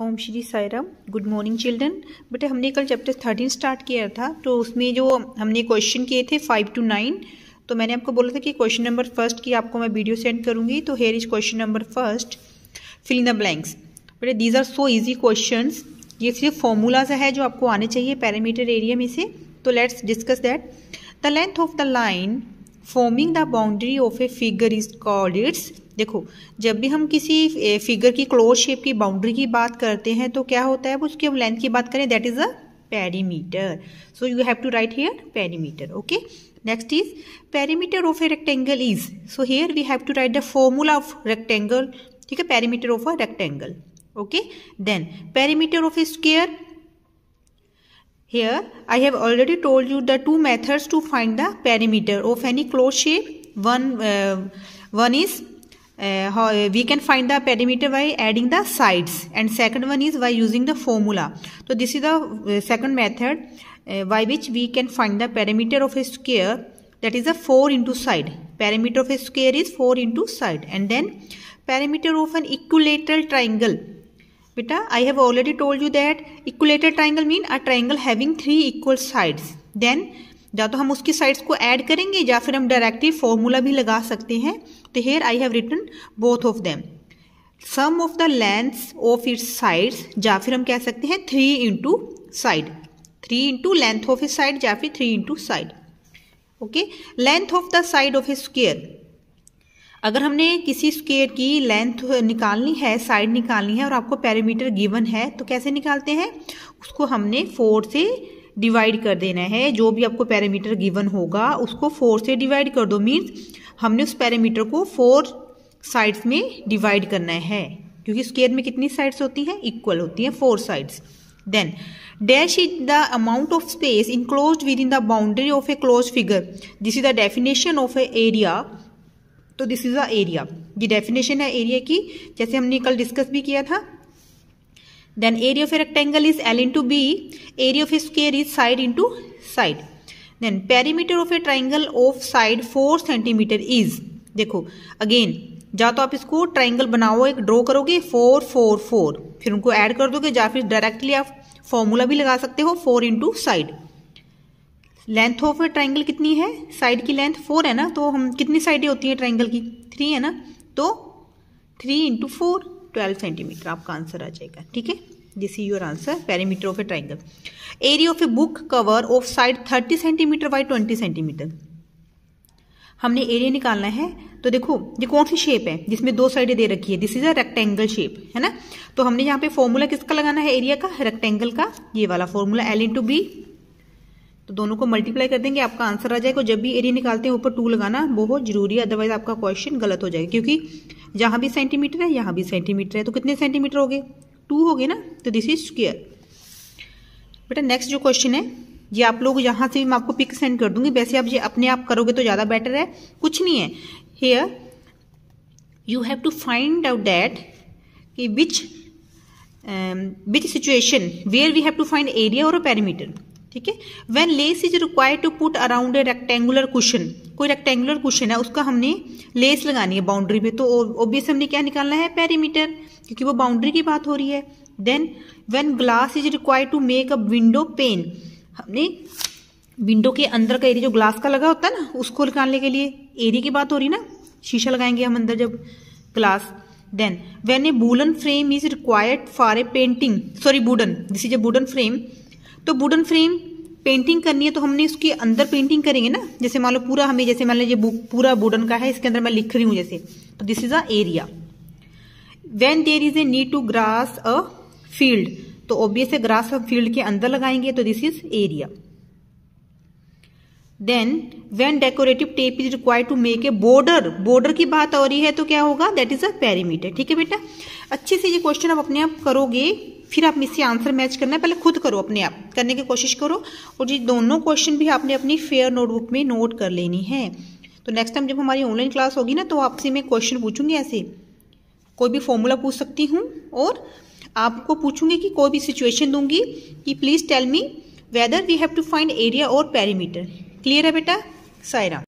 ओम Shri Sai good morning children बेटे हमने कल चैप्टर थर्टीन स्टार्ट किया था तो उसमें जो हमने क्वेश्चन किए थे फाइव टू नाइन तो मैंने आपको बोला था कि क्वेश्चन नंबर फर्स्ट की आपको मैं वीडियो सेंड करूंगी तो here is question number first fill in the blanks बेटे these are so easy question ये सिर्फ फॉर्मूलाज है जो आपको आने चाहिए पैरामीटर एरिया में से तो let's discuss that the length of the line forming the boundary of a figure is called its देखो जब भी हम किसी फिगर की क्लोज शेप की बाउंड्री की बात करते हैं तो क्या होता है वो उसकी हम लेंथ की बात करें that is a perimeter so you have to write here perimeter okay next is perimeter of a rectangle is so here we have to write the formula of rectangle ठीक है perimeter of a rectangle okay then perimeter of a square Here I have already told you the two methods to find the perimeter of any closed shape. One, uh, one is uh, how, uh, we can find the perimeter by adding the sides and second one is by using the formula. So this is the uh, second method uh, by which we can find the perimeter of a square that is a 4 into side. Perimeter of a square is 4 into side and then perimeter of an equilateral triangle बेटा I have already told you that equilateral triangle mean a triangle having three equal sides then या तो हम उसकी sides को add करेंगे या फिर हम डायरेक्टली फॉर्मूला भी लगा सकते हैं तो here I have written both of them sum of the lengths of its sides या फिर हम कह सकते हैं three into side three into length of इस साइड या फिर three into side okay length of the side of a square अगर हमने किसी स्केयर की लेंथ निकालनी है साइड निकालनी है और आपको पैरामीटर गिवन है तो कैसे निकालते हैं उसको हमने फोर से डिवाइड कर देना है जो भी आपको पैरामीटर गिवन होगा उसको फोर से डिवाइड कर दो मीन्स हमने उस पैरामीटर को फोर साइड्स में डिवाइड करना है क्योंकि स्केयर में कितनी साइड्स होती हैं इक्वल होती हैं four sides then dash is the amount of space enclose within the boundary of a close figure this is the definition of a area तो दिस इज अ एरिया ये definition है area की जैसे हमने कल discuss भी किया था then area of a rectangle is L into B area of a square is side into side then perimeter of a triangle of side four centimetre is देखो अगेन या तो आप इसको ट्राइंगल बनाओ एक ड्रॉ करोगे फोर फोर फोर फिर उनको ऐड कर दोगे या फिर डायरेक्टली आप फॉर्मूला भी लगा सकते हो four into side length of triangle कितनी है साइड की लेंथ फोर है ना तो हम कितनी साइडें होती हैं ट्राइंगल की थ्री है ना तो three into four twelve centimetre आपका आंसर आ जाएगा ठीक है this is your answer perimeter of a triangle area of a book cover of side thirty centimetre by twenty centimetre हमने एरिया निकालना है तो देखो ये कौन सी शेप है जिसमें दो साइडें दे रखी है this is a rectangle shape है ना तो हमने यहाँ पे फॉर्मूला किसका लगाना है एरिया का रेक्टेंगल का ये वाला फॉर्मूला एल इंटू बी तो दोनों को मल्टीप्लाई कर देंगे आपका आंसर आ जाएगा जब भी एरिया निकालते हैं ऊपर टू लगाना बहुत जरूरी है अदरवाइज आपका क्वेश्चन गलत हो जाएगा क्योंकि जहां भी सेंटीमीटर है यहां भी सेंटीमीटर है तो कितने सेंटीमीटर हो गए टू हो गए ना तो दिस इज स्क्वेयर बेटा नेक्स्ट जो क्वेश्चन है ये आप लोग यहां से मैं आपको पिक सेंड कर दूंगी वैसे आप ये अपने आप करोगे तो ज़्यादा बेटर है कुछ नहीं है here you have to find out that कि which which situation where we have to find area और अ पैरामीटर ठीक है when lace is require to put around a rectangular question कोई रेक्टेंगुलर क्वेश्चन है उसका हमने लेस लगानी है बाउंड्री पे तो ओबियस हमने क्या निकालना है पेरीमीटर क्योंकि वो बाउंड्री की बात हो रही है then when glass is require to make a window pane हमने विंडो के अंदर का एरिया जो ग्लास का लगा होता है ना उसको निकालने के लिए एरिया की बात हो रही ना शीशा लगाएंगे हम अंदर जब ग्लास देन वेन ए बुलन frame is required for a painting sorry wooden this is a wooden frame तो वुडन फ्रेम पेंटिंग करनी है तो हमने उसके अंदर पेंटिंग करेंगे ना जैसे मान लो पूरा हमें जैसे मान लीजिए पूरा वुडन का है इसके अंदर मैं लिख रही हूं जैसे तो this is a area when there is a need to grass a field तो ऑब्वियस ग्रास अ फील्ड के अंदर लगाएंगे तो this is area then when decorative tape is require to make a border border की बात हो रही है तो क्या होगा दैट इज अ पेरीमीटर ठीक है बेटा अच्छे से ये क्वेश्चन आप अपने आप करोगे फिर आप इससे आंसर मैच करना है पहले खुद करो अपने आप करने की कोशिश करो और ये दोनों क्वेश्चन भी आपने अपनी फेयर नोटबुक में नोट कर लेनी है तो नेक्स्ट टाइम जब हमारी ऑनलाइन क्लास होगी ना तो आपसे मैं क्वेश्चन पूछूंगी ऐसे कोई भी फॉर्मूला पूछ सकती हूँ और आपको पूछूंगी कि कोई भी सिचुएशन दूंगी कि please tell me whether we have to find area और पैरीमीटर क्लियर है बेटा सायरा